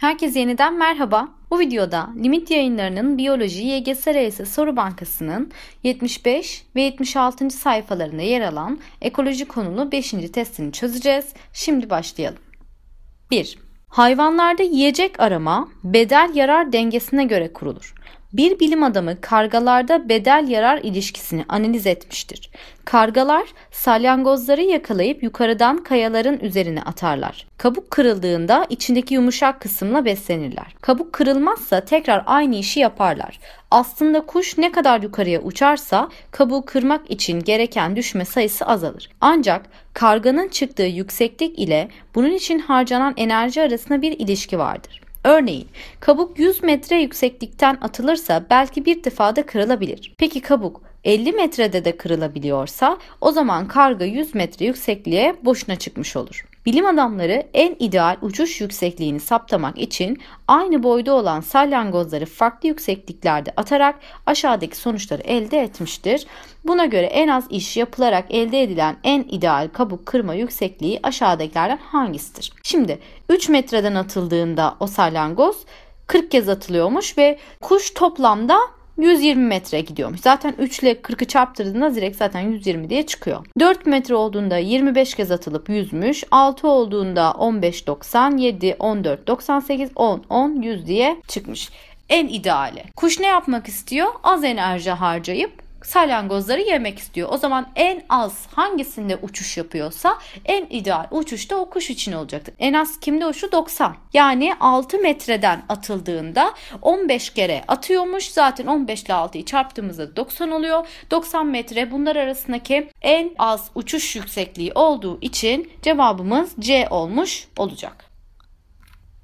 Herkese yeniden merhaba. Bu videoda Limit Yayınları'nın Biyoloji YGS RS Soru Bankası'nın 75 ve 76. sayfalarında yer alan ekoloji konulu 5. testini çözeceğiz. Şimdi başlayalım. 1. Hayvanlarda yiyecek arama bedel yarar dengesine göre kurulur bir bilim adamı kargalarda bedel yarar ilişkisini analiz etmiştir. Kargalar salyangozları yakalayıp yukarıdan kayaların üzerine atarlar. Kabuk kırıldığında içindeki yumuşak kısımla beslenirler. Kabuk kırılmazsa tekrar aynı işi yaparlar. Aslında kuş ne kadar yukarıya uçarsa kabuğu kırmak için gereken düşme sayısı azalır. Ancak karganın çıktığı yükseklik ile bunun için harcanan enerji arasında bir ilişki vardır. Örneğin kabuk 100 metre yükseklikten atılırsa belki bir defada kırılabilir. Peki kabuk 50 metrede de kırılabiliyorsa o zaman karga 100 metre yüksekliğe boşuna çıkmış olur. Bilim adamları en ideal uçuş yüksekliğini saptamak için aynı boyda olan salyangozları farklı yüksekliklerde atarak aşağıdaki sonuçları elde etmiştir. Buna göre en az iş yapılarak elde edilen en ideal kabuk kırma yüksekliği aşağıdakilerden hangisidir? Şimdi 3 metreden atıldığında o salyangoz 40 kez atılıyormuş ve kuş toplamda 120 metre gidiyormuş. Zaten 3 ile 40'ı çarptırdığında direkt zaten 120 diye çıkıyor. 4 metre olduğunda 25 kez atılıp yüzmüş. 6 olduğunda 15 90, 7 14 98, 10 10 100 diye çıkmış en ideali. Kuş ne yapmak istiyor? Az enerji harcayıp salyangozları yemek istiyor. O zaman en az hangisinde uçuş yapıyorsa en ideal uçuş da o kuş için olacaktır. En az kimde uçu 90. Yani 6 metreden atıldığında 15 kere atıyormuş. Zaten 15 ile 6'yı çarptığımızda 90 oluyor. 90 metre bunlar arasındaki en az uçuş yüksekliği olduğu için cevabımız C olmuş olacak.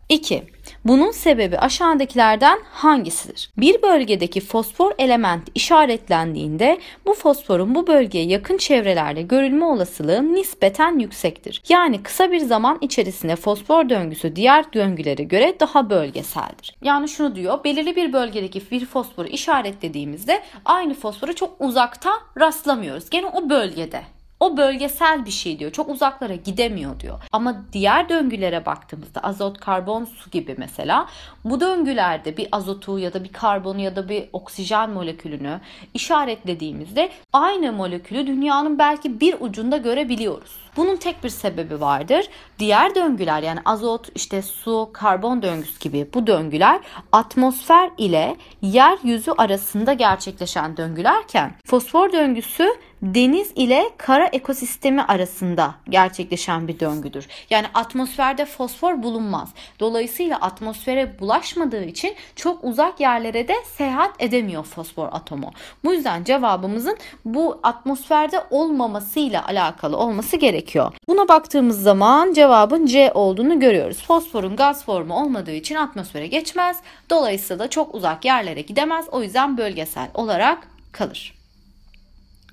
2. Bunun sebebi aşağıdakilerden hangisidir? Bir bölgedeki fosfor element işaretlendiğinde bu fosforun bu bölgeye yakın çevrelerde görülme olasılığı nispeten yüksektir. Yani kısa bir zaman içerisinde fosfor döngüsü diğer döngülere göre daha bölgeseldir. Yani şunu diyor, belirli bir bölgedeki bir fosforu işaretlediğimizde aynı fosforu çok uzakta rastlamıyoruz. Gene o bölgede o bölgesel bir şey diyor. Çok uzaklara gidemiyor diyor. Ama diğer döngülere baktığımızda azot, karbon, su gibi mesela bu döngülerde bir azotu ya da bir karbonu ya da bir oksijen molekülünü işaretlediğimizde aynı molekülü dünyanın belki bir ucunda görebiliyoruz. Bunun tek bir sebebi vardır. Diğer döngüler yani azot, işte su, karbon döngüsü gibi bu döngüler atmosfer ile yeryüzü arasında gerçekleşen döngülerken fosfor döngüsü deniz ile kara ekosistemi arasında gerçekleşen bir döngüdür. Yani atmosferde fosfor bulunmaz. Dolayısıyla atmosfere bulaşmadığı için çok uzak yerlere de seyahat edemiyor fosfor atomu. Bu yüzden cevabımızın bu atmosferde olmamasıyla alakalı olması gerekiyor. Buna baktığımız zaman cevabın C olduğunu görüyoruz. Fosforun gaz formu olmadığı için atmosfere geçmez. Dolayısıyla çok uzak yerlere gidemez. O yüzden bölgesel olarak kalır.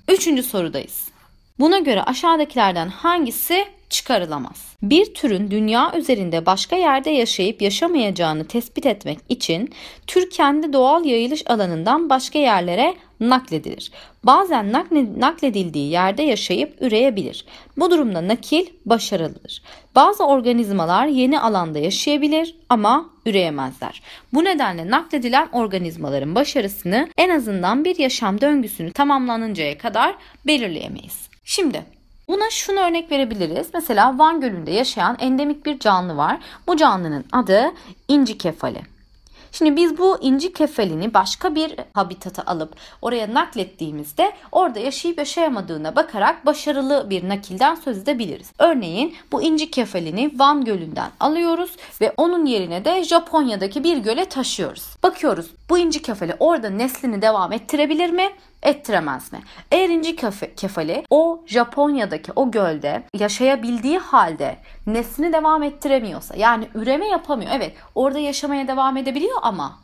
Üçüncü sorudayız. Buna göre aşağıdakilerden hangisi çıkarılamaz? Bir türün dünya üzerinde başka yerde yaşayıp yaşamayacağını tespit etmek için tür kendi doğal yayılış alanından başka yerlere nakledilir. Bazen nakledildiği yerde yaşayıp üreyebilir. Bu durumda nakil başarılıdır. Bazı organizmalar yeni alanda yaşayabilir ama üreyemezler. Bu nedenle nakledilen organizmaların başarısını en azından bir yaşam döngüsünü tamamlanıncaya kadar belirleyemeyiz. Şimdi Buna şunu örnek verebiliriz. Mesela Van Gölü'nde yaşayan endemik bir canlı var. Bu canlının adı inci kefali. Şimdi biz bu inci kefelini başka bir habitata alıp oraya naklettiğimizde orada yaşayıp yaşayamadığına bakarak başarılı bir nakilden söz edebiliriz. Örneğin bu inci kefalini Van Gölü'nden alıyoruz ve onun yerine de Japonya'daki bir göle taşıyoruz. Bakıyoruz bu inci kefali orada neslini devam ettirebilir mi? ettiremez mi? Eğer inci kefali o Japonya'daki o gölde yaşayabildiği halde neslini devam ettiremiyorsa yani üreme yapamıyor. Evet orada yaşamaya devam edebiliyor ama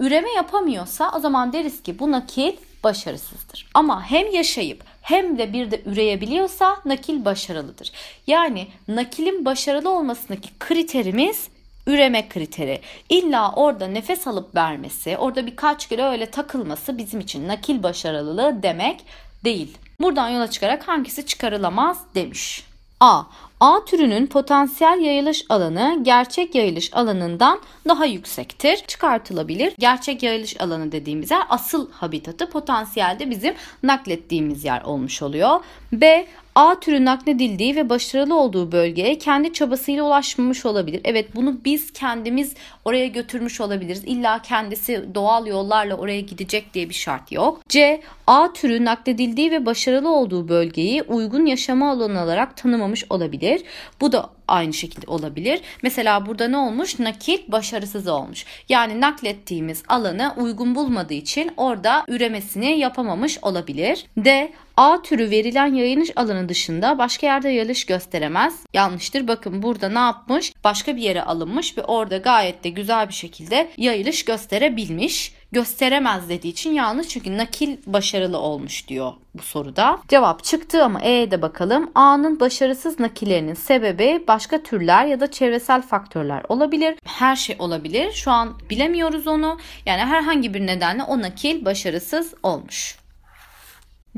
üreme yapamıyorsa o zaman deriz ki bu nakil başarısızdır. Ama hem yaşayıp hem de bir de üreyebiliyorsa nakil başarılıdır. Yani nakilin başarılı olmasındaki kriterimiz üreme kriteri. İlla orada nefes alıp vermesi, orada birkaç kere öyle takılması bizim için nakil başarılılığı demek değil. Buradan yola çıkarak hangisi çıkarılamaz demiş. A. A türünün potansiyel yayılış alanı gerçek yayılış alanından daha yüksektir. Çıkartılabilir. Gerçek yayılış alanı dediğimiz yer asıl habitatı potansiyelde bizim naklettiğimiz yer olmuş oluyor. B. A türü nakledildiği ve başarılı olduğu bölgeye kendi çabasıyla ulaşmamış olabilir. Evet bunu biz kendimiz oraya götürmüş olabiliriz. İlla kendisi doğal yollarla oraya gidecek diye bir şart yok. C. A türü nakledildiği ve başarılı olduğu bölgeyi uygun yaşama alanı olarak tanımamış olabilir. Bu da aynı şekilde olabilir. Mesela burada ne olmuş? Nakil başarısız olmuş. Yani naklettiğimiz alanı uygun bulmadığı için orada üremesini yapamamış olabilir. D. A türü verilen yayılış alanı dışında başka yerde yayılış gösteremez. Yanlıştır. Bakın burada ne yapmış? Başka bir yere alınmış ve orada gayet de güzel bir şekilde yayılış gösterebilmiş gösteremez dediği için yanlış çünkü nakil başarılı olmuş diyor bu soruda. Cevap çıktı ama E'ye de bakalım. A'nın başarısız nakillerinin sebebi başka türler ya da çevresel faktörler olabilir. Her şey olabilir. Şu an bilemiyoruz onu. Yani herhangi bir nedenle o nakil başarısız olmuş.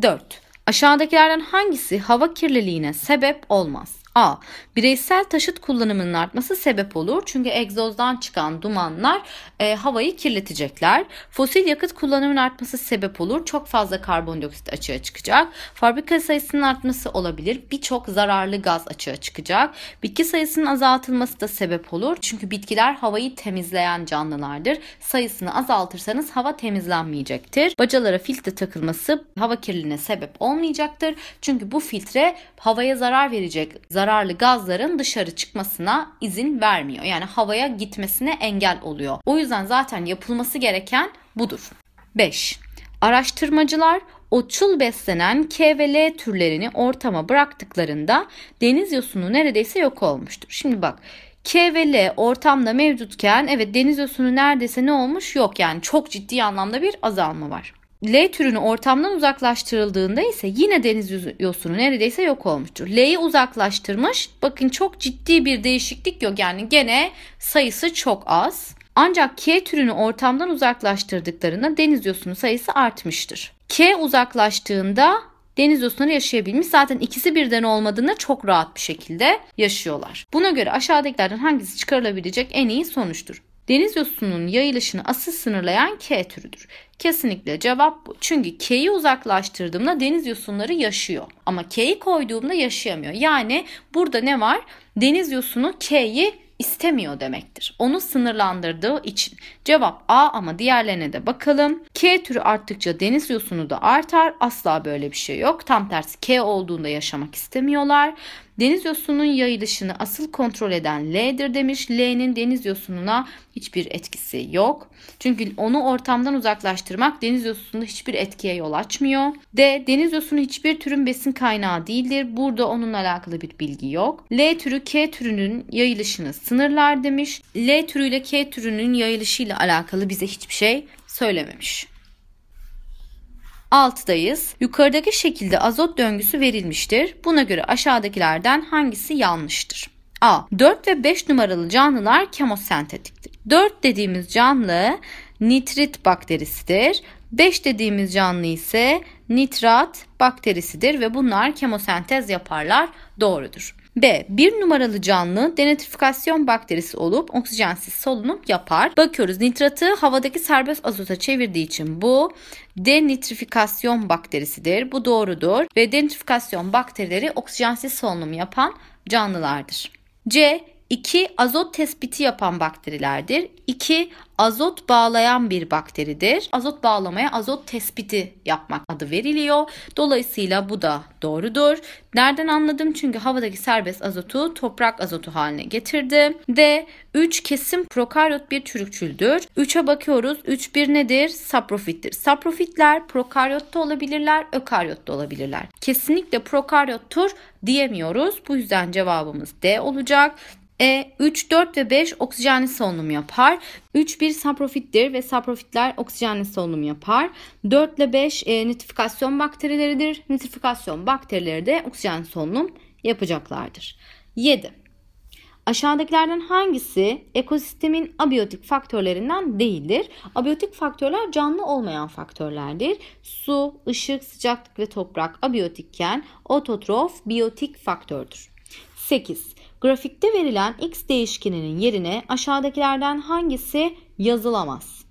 4. Aşağıdakilerden hangisi hava kirliliğine sebep olmaz? A. Bireysel taşıt kullanımının artması sebep olur. Çünkü egzozdan çıkan dumanlar e, havayı kirletecekler. Fosil yakıt kullanımının artması sebep olur. Çok fazla karbondioksit açığa çıkacak. Fabrika sayısının artması olabilir. Birçok zararlı gaz açığa çıkacak. Bitki sayısının azaltılması da sebep olur. Çünkü bitkiler havayı temizleyen canlılardır. Sayısını azaltırsanız hava temizlenmeyecektir. Bacalara filtre takılması hava kirliliğine sebep olmayacaktır. Çünkü bu filtre havaya zarar verecek, zarar zararlı gazların dışarı çıkmasına izin vermiyor. Yani havaya gitmesine engel oluyor. O yüzden zaten yapılması gereken budur. 5. Araştırmacılar otçul beslenen K ve L türlerini ortama bıraktıklarında deniz yosunu neredeyse yok olmuştur. Şimdi bak K ve L ortamda mevcutken evet deniz yosunu neredeyse ne olmuş yok yani çok ciddi anlamda bir azalma var. L türünü ortamdan uzaklaştırıldığında ise yine deniz yosunu neredeyse yok olmuştur. L'yi uzaklaştırmış. Bakın çok ciddi bir değişiklik yok. Yani gene sayısı çok az. Ancak K türünü ortamdan uzaklaştırdıklarında deniz yosunu sayısı artmıştır. K uzaklaştığında deniz yosunları yaşayabilmiş. Zaten ikisi birden olmadığında çok rahat bir şekilde yaşıyorlar. Buna göre aşağıdakilerden hangisi çıkarılabilecek en iyi sonuçtur? Deniz yosununun yayılışını asıl sınırlayan K türüdür. Kesinlikle cevap bu. Çünkü K'yi uzaklaştırdığımda deniz yosunları yaşıyor. Ama K'yi koyduğumda yaşayamıyor. Yani burada ne var? Deniz yosunu K'yi istemiyor demektir. Onu sınırlandırdığı için. Cevap A ama diğerlerine de bakalım. K türü arttıkça deniz yosunu da artar. Asla böyle bir şey yok. Tam tersi K olduğunda yaşamak istemiyorlar. Deniz yosunun yayılışını asıl kontrol eden L'dir demiş. L'nin deniz yosununa hiçbir etkisi yok. Çünkü onu ortamdan uzaklaştırmak deniz yosununda hiçbir etkiye yol açmıyor. D. Deniz yosunu hiçbir türün besin kaynağı değildir. Burada onunla alakalı bir bilgi yok. L türü K türünün yayılışını sınırlar demiş. L türüyle K türünün yayılışıyla alakalı bize hiçbir şey söylememiş. 6'dayız. Yukarıdaki şekilde azot döngüsü verilmiştir. Buna göre aşağıdakilerden hangisi yanlıştır? A. 4 ve 5 numaralı canlılar kemosentetiktir. 4 dediğimiz canlı nitrit bakterisidir. 5 dediğimiz canlı ise nitrat bakterisidir ve bunlar kemosentez yaparlar. Doğrudur. B. Bir numaralı canlı denitrifikasyon bakterisi olup oksijensiz solunum yapar. Bakıyoruz nitratı havadaki serbest azota çevirdiği için bu denitrifikasyon bakterisidir. Bu doğrudur ve denitrifikasyon bakterileri oksijensiz solunum yapan canlılardır. C. 2 azot tespiti yapan bakterilerdir. 2 azot bağlayan bir bakteridir. Azot bağlamaya azot tespiti yapmak adı veriliyor. Dolayısıyla bu da doğrudur. Nereden anladım? Çünkü havadaki serbest azotu toprak azotu haline getirdi. D. 3 kesim prokaryot bir çürükçüldür. 3'e bakıyoruz. 3 bir nedir? Saprofittir. Saprofitler prokaryotta olabilirler, ökaryotta olabilirler. Kesinlikle prokaryottur diyemiyoruz. Bu yüzden cevabımız D olacak. E, 3, 4 ve 5 oksijenli solunum yapar. 3, 1 saprofittir ve saprofitler oksijenli solunum yapar. 4 ile 5 e, nitrifikasyon bakterileridir. Nitrifikasyon bakterileri de oksijenli solunum yapacaklardır. 7. Aşağıdakilerden hangisi ekosistemin abiyotik faktörlerinden değildir? Abiyotik faktörler canlı olmayan faktörlerdir. Su, ışık, sıcaklık ve toprak abiyotikken ototrof biyotik faktördür. 8. Grafikte verilen x değişkeninin yerine aşağıdakilerden hangisi yazılamaz?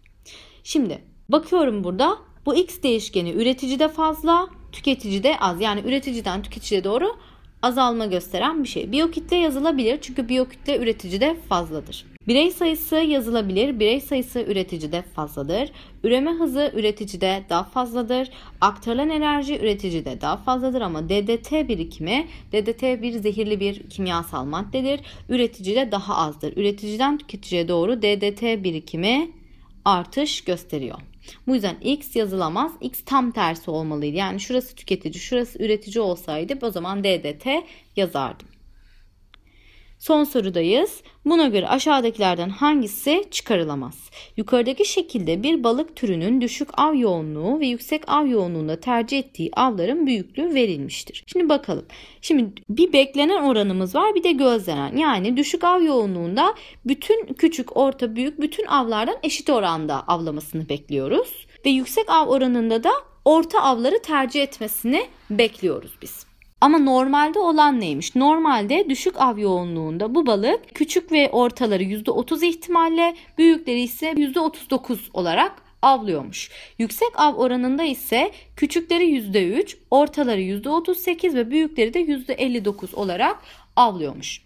Şimdi bakıyorum burada bu x değişkeni üreticide fazla, tüketicide az. Yani üreticiden tüketiciye doğru azalma gösteren bir şey. Biyokütle yazılabilir çünkü biyokütle üreticide fazladır. Birey sayısı yazılabilir. Birey sayısı üreticide fazladır. Üreme hızı üreticide daha fazladır. Aktarılan enerji üreticide daha fazladır ama DDT birikimi, DDT bir zehirli bir kimyasal maddedir. Üreticide daha azdır. Üreticiden tüketiciye doğru DDT birikimi artış gösteriyor. Bu yüzden X yazılamaz. X tam tersi olmalıydı. Yani şurası tüketici, şurası üretici olsaydı o zaman DDT yazardım. Son sorudayız. Buna göre aşağıdakilerden hangisi çıkarılamaz? Yukarıdaki şekilde bir balık türünün düşük av yoğunluğu ve yüksek av yoğunluğunda tercih ettiği avların büyüklüğü verilmiştir. Şimdi bakalım. Şimdi bir beklenen oranımız var bir de gözlenen. Yani düşük av yoğunluğunda bütün küçük, orta, büyük bütün avlardan eşit oranda avlamasını bekliyoruz. Ve yüksek av oranında da orta avları tercih etmesini bekliyoruz biz. Ama normalde olan neymiş? Normalde düşük av yoğunluğunda bu balık küçük ve ortaları %30 ihtimalle büyükleri ise %39 olarak avlıyormuş. Yüksek av oranında ise küçükleri %3, ortaları %38 ve büyükleri de %59 olarak avlıyormuş.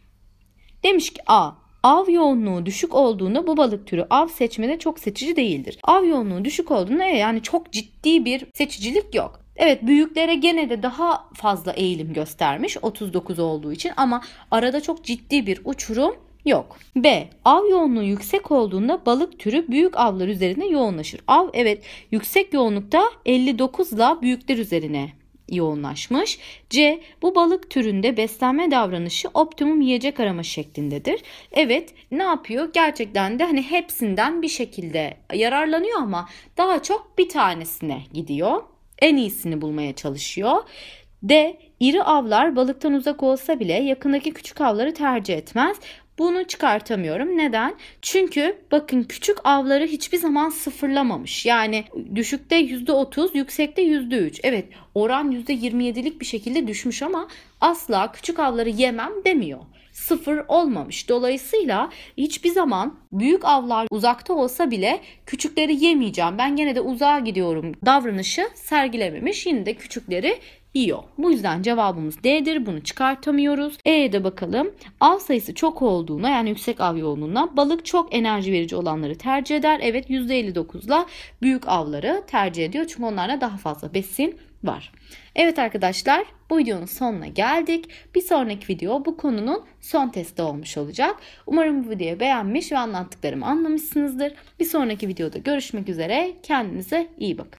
Demiş ki A. Av yoğunluğu düşük olduğunda bu balık türü av seçmede çok seçici değildir. Av yoğunluğu düşük olduğunda yani çok ciddi bir seçicilik yok. Evet büyüklere gene de daha fazla eğilim göstermiş 39 olduğu için ama arada çok ciddi bir uçurum yok. B. Av yoğunluğu yüksek olduğunda balık türü büyük avlar üzerine yoğunlaşır. Av evet yüksek yoğunlukta 59 ile büyükler üzerine yoğunlaşmış. C. Bu balık türünde beslenme davranışı optimum yiyecek arama şeklindedir. Evet ne yapıyor? Gerçekten de hani hepsinden bir şekilde yararlanıyor ama daha çok bir tanesine gidiyor en iyisini bulmaya çalışıyor. D. İri avlar balıktan uzak olsa bile yakındaki küçük avları tercih etmez. Bunu çıkartamıyorum. Neden? Çünkü bakın küçük avları hiçbir zaman sıfırlamamış. Yani düşükte %30, yüksekte %3. Evet oran %27'lik bir şekilde düşmüş ama asla küçük avları yemem demiyor sıfır olmamış. Dolayısıyla hiçbir zaman büyük avlar uzakta olsa bile küçükleri yemeyeceğim ben gene de uzağa gidiyorum davranışı sergilememiş. Yine de küçükleri yiyor. Bu yüzden cevabımız D'dir. Bunu çıkartamıyoruz. E'ye de bakalım. Av sayısı çok olduğuna yani yüksek av yoğunluğuna balık çok enerji verici olanları tercih eder. Evet %59'la büyük avları tercih ediyor. Çünkü onlarla daha fazla besin var. Evet arkadaşlar bu videonun sonuna geldik. Bir sonraki video bu konunun son testi olmuş olacak. Umarım bu videoyu beğenmiş ve anlattıklarımı anlamışsınızdır. Bir sonraki videoda görüşmek üzere. Kendinize iyi bakın.